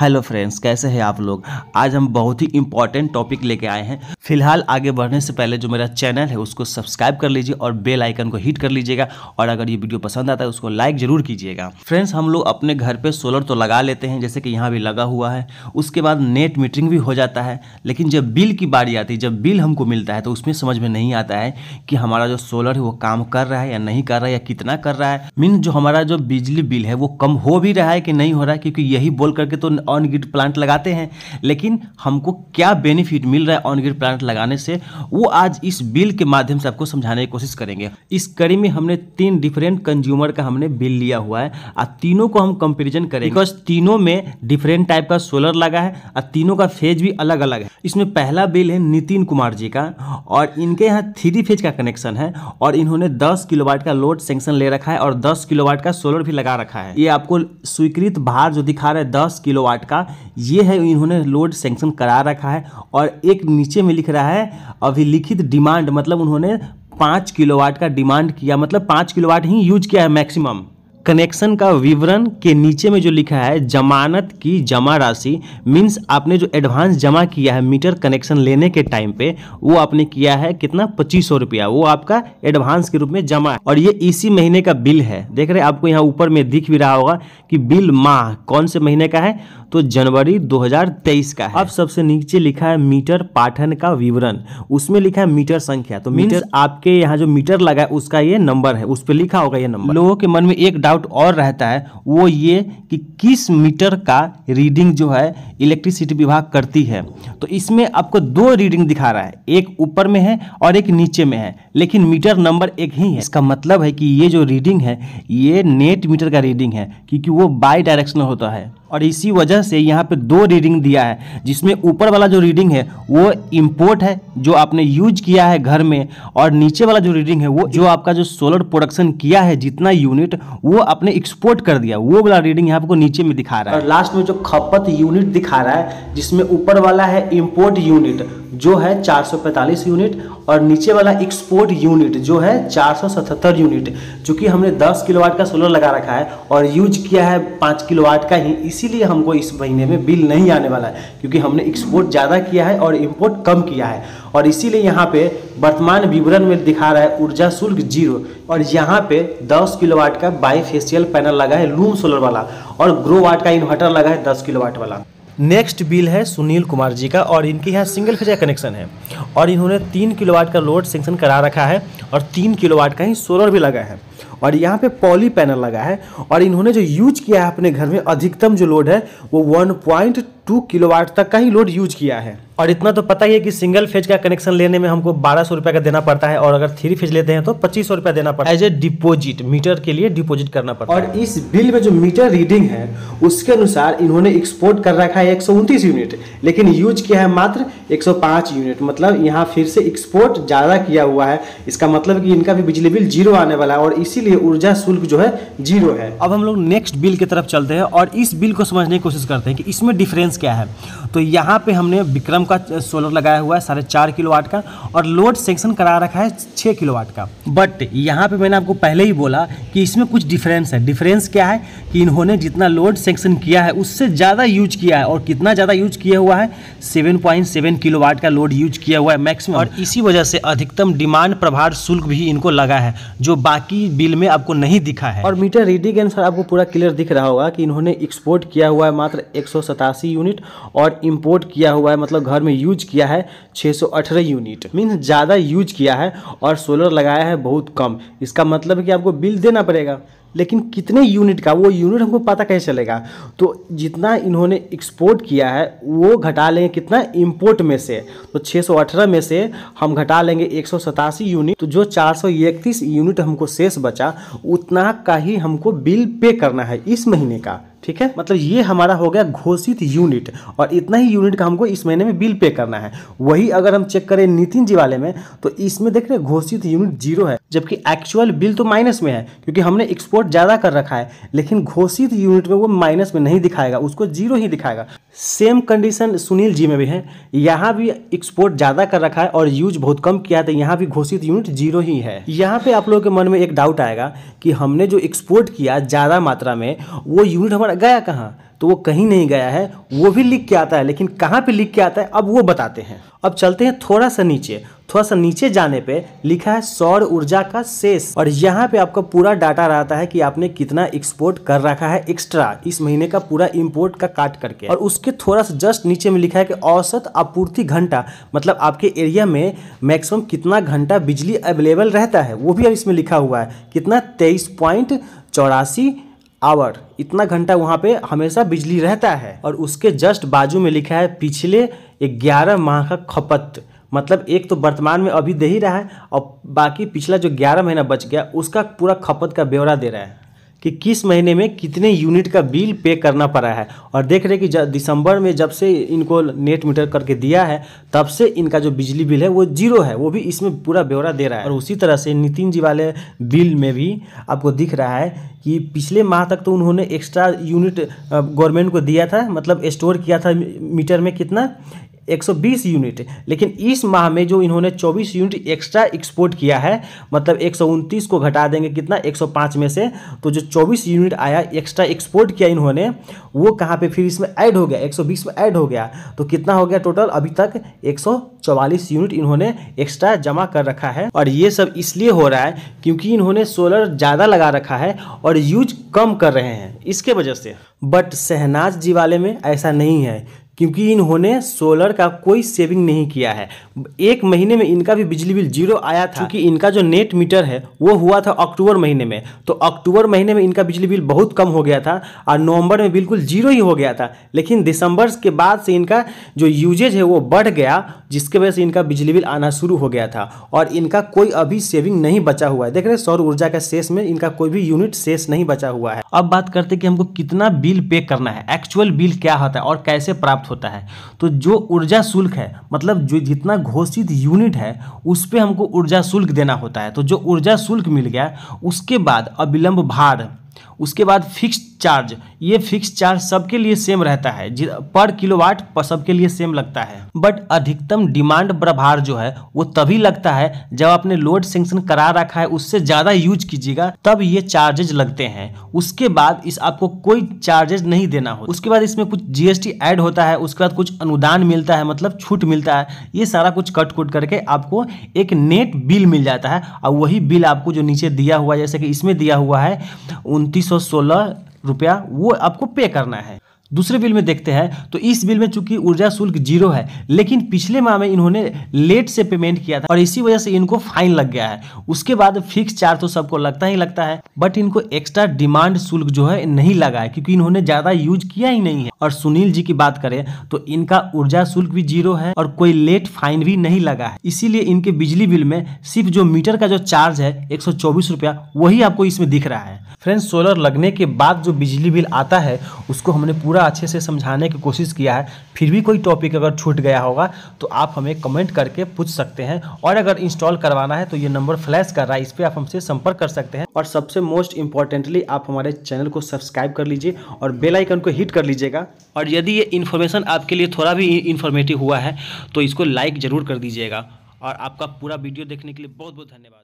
hello friends कैसे हैं आप लोग आज हम बहुत ही इंपॉर्टेंट टॉपिक लेके आए हैं फिलहाल आगे बढ़ने से पहले जो मेरा चैनल है उसको सब्सक्राइब कर लीजिए और बेल आइकन को हिट कर लीजिएगा और अगर ये वीडियो पसंद आता है उसको लाइक जरूर कीजिएगा फ्रेंड्स हम लोग अपने घर पर सोलर तो लगा लेते हैं जैसे कि यहाँ भी लगा हुआ है उसके बाद नेट मीटरिंग भी हो जाता है लेकिन जब बिल की बारी आती है जब बिल हमको मिलता है तो उसमें समझ में नहीं आता है कि हमारा जो सोलर है वो काम कर रहा है या नहीं कर रहा है या कितना कर रहा है मीन जो हमारा जो बिजली बिल है वो कम हो भी रहा है कि नहीं हो रहा है क्योंकि यही बोल करके तो ऑन ग्रिड प्लांट लगाते हैं लेकिन हमको क्या बेनिफिट मिल रहा है ऑन ग्रिड प्लांट लगाने से वो आज इस बिल के माध्यम से आपको समझाने की कोशिश करेंगे इस कड़ी में हमने तीन डिफरेंट कंज्यूमर का हमने बिल लिया हुआ है और तीनों को हम कंपेरिजन करें बिकॉज तीनों में डिफरेंट टाइप का सोलर लगा है और तीनों का फेज भी अलग अलग है इसमें पहला बिल है नितिन कुमार जी का और इनके यहाँ थ्री फेज का कनेक्शन है और इन्होंने दस किलोवाट का लोड सेंक्शन ले रखा है और दस किलोवाट का सोलर भी लगा रखा है ये आपको स्वीकृत भार जो दिखा रहा है दस किलोवाट पार्ट का ये है इन्होंने लोड सेंक्शन करा रखा है और एक नीचे में लिख रहा है अभिलिखित डिमांड मतलब उन्होंने पाँच किलोवाट का डिमांड किया मतलब पाँच किलोवाट ही यूज किया है मैक्सिमम कनेक्शन का विवरण के नीचे में जो लिखा है जमानत की जमा राशि मींस आपने जो एडवांस जमा किया है मीटर कनेक्शन लेने के टाइम पे वो आपने किया है कितना पच्चीस सौ रुपया वो आपका एडवांस के रूप में जमा है और ये इसी महीने का बिल है देख रहे हैं आपको यहाँ ऊपर में दिख भी रहा होगा कि बिल माह कौन से महीने का है तो जनवरी 2023 का है अब सबसे नीचे लिखा है मीटर पाठन का विवरण उसमें लिखा है मीटर संख्या तो मीटर आपके यहाँ जो मीटर लगा है उसका ये नंबर है उस पर लिखा होगा ये नंबर लोगों के मन में एक डाउट और रहता है वो ये कि किस मीटर का रीडिंग जो है इलेक्ट्रिसिटी विभाग करती है तो इसमें आपको दो रीडिंग दिखा रहा है एक ऊपर में है और एक नीचे में है लेकिन मीटर नंबर एक ही है इसका मतलब है कि ये जो रीडिंग है ये नेट मीटर का रीडिंग है क्योंकि वो बाई डायरेक्शनल होता है और इसी वजह से यहाँ पे दो रीडिंग दिया है जिसमें ऊपर वाला जो रीडिंग है वो इम्पोर्ट है जो आपने यूज किया है घर में और नीचे वाला जो रीडिंग है वो जो आपका जो सोलर प्रोडक्शन किया है जितना यूनिट वो आपने एक्सपोर्ट कर दिया वो वाला रीडिंग यहाँ आपको नीचे में दिखा रहा है और लास्ट में जो खपत यूनिट दिखा रहा है जिसमें ऊपर वाला है इम्पोर्ट यूनिट जो है 445 यूनिट और नीचे वाला एक्सपोर्ट यूनिट जो है 477 यूनिट जो कि हमने 10 किलोवाट का सोलर लगा रखा है और यूज किया है 5 किलोवाट का ही इसीलिए हमको इस महीने में बिल नहीं आने वाला है क्योंकि हमने एक्सपोर्ट ज़्यादा किया है और इम्पोर्ट कम किया है और इसीलिए यहाँ पे वर्तमान विवरण में दिखा रहा है ऊर्जा शुल्क जीरो और यहाँ पे 10 किलोवाट का बाई पैनल लगा है लूम सोलर वाला और ग्रो वाट का इन्वर्टर लगा है 10 किलोवाट वाला नेक्स्ट बिल है सुनील कुमार जी का और इनके यहाँ सिंगल फेजा कनेक्शन है और इन्होंने तीन किलोवाट का लोड सेंक्शन करा रखा है और तीन किलोवाट का ही सोलर भी लगा है और यहाँ पे पॉली पैनल लगा है और इन्होंने जो यूज किया है अपने घर में अधिकतम जो लोड है वो वन पॉइंट टू किलोवाट तक का ही लोड यूज किया है और इतना तो पता ही है कि सिंगल फेज का कनेक्शन लेने में हमको बारह सौ का देना पड़ता है और अगर थ्री फेज लेते हैं तो पच्चीस सौ देना पड़ता है एज ए डिपोजिट मीटर के लिए डिपोजिट करना पड़ता और है और इस बिल में जो मीटर रीडिंग है उसके अनुसार इन्होंने एक्सपोर्ट कर रखा है एक यूनिट लेकिन यूज किया है मात्र एक यूनिट मतलब यहाँ फिर से एक्सपोर्ट ज़्यादा किया हुआ है इसका मतलब कि इनका भी बिजली बिल जीरो आने वाला है और इसीलिए लिए ऊर्जा शुल्क जो है जीरो है अब हम लोग नेक्स्ट बिल की तरफ चलते हैं और इस बिल को समझने की कोशिश करते हैं कि इसमें डिफरेंस क्या है तो यहाँ पे हमने विक्रम का सोलर लगाया हुआ है साढ़े चार किलो का और लोड सेंक्शन करा रखा है छः किलो का बट यहाँ पे मैंने आपको पहले ही बोला कि इसमें कुछ डिफरेंस है डिफरेंस क्या है कि इन्होंने जितना लोड सेंक्शन किया है उससे ज़्यादा यूज किया है और कितना ज़्यादा यूज किया हुआ है सेवन पॉइंट का लोड यूज किया हुआ है मैक्सिमम और इसी वजह से अधिकतम डिमांड प्रभार शुल्क भी इनको लगा है जो बाकी बिल में में आपको नहीं दिखा है और मीटर रीडिंग के अनुसार आपको पूरा क्लियर दिख रहा होगा कि इन्होंने एक्सपोर्ट किया हुआ है मात्र एक यूनिट और इम्पोर्ट किया हुआ है मतलब घर में यूज किया है छः यूनिट मीन्स ज़्यादा यूज किया है और सोलर लगाया है बहुत कम इसका मतलब कि आपको बिल देना पड़ेगा लेकिन कितने यूनिट का वो यूनिट हमको पता कैसे चलेगा तो जितना इन्होंने एक्सपोर्ट किया है वो घटा लेंगे कितना इम्पोर्ट में से तो 618 में से हम घटा लेंगे एक यूनिट तो जो चार यूनिट हमको शेष बचा उतना का ही हमको बिल पे करना है इस महीने का ठीक है मतलब ये हमारा हो गया घोषित यूनिट और इतना ही यूनिट का हमको इस महीने में बिल पे करना है वही अगर हम चेक करें नितिन जी वाले में तो इसमें देख रहे घोषित यूनिट जीरो है जबकि एक्चुअल बिल तो माइनस में है क्योंकि हमने एक्सपोर्ट ज़्यादा कर रखा है लेकिन घोषित यूनिट में वो माइनस में नहीं दिखाएगा उसको जीरो ही दिखाएगा सेम कंडीशन सुनील जी में भी है यहाँ भी एक्सपोर्ट ज़्यादा कर रखा है और यूज बहुत कम किया तो यहाँ भी घोषित यूनिट जीरो ही है यहाँ पे आप लोगों के मन में एक डाउट आएगा कि हमने जो एक्सपोर्ट किया ज़्यादा मात्रा में वो यूनिट हमारा गया कहाँ तो वो कहीं नहीं गया है वो भी लिख के आता है लेकिन कहाँ पे लिख के आता है अब वो बताते हैं अब चलते हैं थोड़ा सा नीचे थोड़ा सा नीचे जाने पे लिखा है सौर ऊर्जा का शेष और यहाँ पे आपका पूरा डाटा रहता है कि आपने कितना एक्सपोर्ट कर रखा है एक्स्ट्रा इस महीने का पूरा इम्पोर्ट का काट करके और उसके थोड़ा सा जस्ट नीचे में लिखा है कि औसत आपूर्ति घंटा मतलब आपके एरिया में मैक्सिमम कितना घंटा बिजली अवेलेबल रहता है वो भी अब इसमें लिखा हुआ है कितना तेईस पॉइंट चौरासी आवर इतना घंटा वहाँ पे हमेशा बिजली रहता है और उसके जस्ट बाजू में लिखा है पिछले ग्यारह माह का खपत मतलब एक तो वर्तमान में अभी दे ही रहा है और बाकी पिछला जो ग्यारह महीना बच गया उसका पूरा खपत का ब्यौरा दे रहा है कि किस महीने में कितने यूनिट का बिल पे करना पड़ा है और देख रहे हैं कि दिसंबर में जब से इनको नेट मीटर करके दिया है तब से इनका जो बिजली बिल है वो जीरो है वो भी इसमें पूरा ब्यौरा दे रहा है और उसी तरह से नितिन जी वाले बिल में भी आपको दिख रहा है कि पिछले माह तक तो उन्होंने एक्स्ट्रा यूनिट गवर्नमेंट को दिया था मतलब स्टोर किया था मीटर में कितना 120 यूनिट लेकिन इस माह में जो इन्होंने 24 यूनिट एक्स्ट्रा एक्सपोर्ट किया है मतलब एक को घटा देंगे कितना 105 में से तो जो 24 यूनिट आया एक्स्ट्रा एक्सपोर्ट किया इन्होंने वो कहाँ पे फिर इसमें ऐड हो गया 120 में ऐड हो गया तो कितना हो गया टोटल अभी तक 144 यूनिट इन्होंने एक्स्ट्रा जमा कर रखा है और ये सब इसलिए हो रहा है क्योंकि इन्होंने सोलर ज़्यादा लगा रखा है और यूज कम कर रहे हैं इसके वजह से बट सहनाज जी वाले में ऐसा नहीं है क्योंकि इन्होंने सोलर का कोई सेविंग नहीं किया है एक महीने में इनका भी बिजली बिल जीरो आया था क्योंकि इनका जो नेट मीटर है वो हुआ था अक्टूबर महीने में तो अक्टूबर महीने में इनका बिजली बिल बहुत कम हो गया था और नवंबर में बिल्कुल जीरो ही हो गया था लेकिन दिसंबर के बाद से इनका जो यूजेज है वो बढ़ गया जिसके वजह से इनका बिजली बिल आना शुरू हो गया था और इनका कोई अभी सेविंग नहीं बचा हुआ है देख रहे सौर ऊर्जा का शेष में इनका कोई भी यूनिट शेष नहीं बचा हुआ है अब बात करते कि हमको कितना बिल पे करना है एक्चुअल बिल क्या होता है और कैसे प्राप्त प्राप्त होता है तो जो ऊर्जा शुल्क है मतलब जो जितना घोषित यूनिट है उस पर हमको ऊर्जा शुल्क देना होता है तो जो ऊर्जा शुल्क मिल गया उसके बाद अविलंब भार उसके बाद फिक्स्ड चार्ज ये फिक्स चार्ज सबके लिए सेम रहता है पर किलोवाट पर सबके लिए सेम लगता है बट अधिकतम डिमांड प्रभार जो है वो तभी लगता है जब आपने लोड सेंक्शन करा रखा है उससे ज़्यादा यूज कीजिएगा तब ये चार्जेज लगते हैं उसके बाद इस आपको कोई चार्जेज नहीं देना हो उसके बाद इसमें कुछ जीएसटी ऐड होता है उसके बाद कुछ अनुदान मिलता है मतलब छूट मिलता है ये सारा कुछ कट कुट करके आपको एक नेट बिल मिल जाता है और वही बिल आपको जो नीचे दिया हुआ जैसे कि इसमें दिया हुआ है उनतीस रुपया वो आपको पे करना है दूसरे बिल में देखते हैं तो इस बिल में चूंकि ऊर्जा शुल्क जीरो है लेकिन पिछले माह में इन्होंने लेट से पेमेंट किया था और इसी वजह से इनको फाइन लग गया है उसके बाद फिक्स चार्ज तो सबको लगता ही लगता है बट इनको एक्स्ट्रा डिमांड शुल्क जो है नहीं लगा है क्योंकि इन्होंने ज्यादा यूज किया ही नहीं है और सुनील जी की बात करें तो इनका ऊर्जा शुल्क भी जीरो है और कोई लेट फाइन भी नहीं लगा है इसीलिए इनके बिजली बिल में सिर्फ जो मीटर का जो चार्ज है एक रुपया वही आपको इसमें दिख रहा है फ्रेंड सोलर लगने के बाद जो बिजली बिल आता है उसको हमने पूरा पूरा अच्छे से समझाने की कोशिश किया है फिर भी कोई टॉपिक अगर छूट गया होगा तो आप हमें कमेंट करके पूछ सकते हैं और अगर इंस्टॉल करवाना है तो ये नंबर फ्लैश कर रहा है इस पर आप हमसे संपर्क कर सकते हैं और सबसे मोस्ट इंपॉर्टेंटली आप हमारे चैनल को सब्सक्राइब कर लीजिए और बेलाइकन को हिट कर लीजिएगा और यदि ये इन्फॉर्मेशन आपके लिए थोड़ा भी इन्फॉर्मेटिव हुआ है तो इसको लाइक ज़रूर कर दीजिएगा और आपका पूरा वीडियो देखने के लिए बहुत बहुत धन्यवाद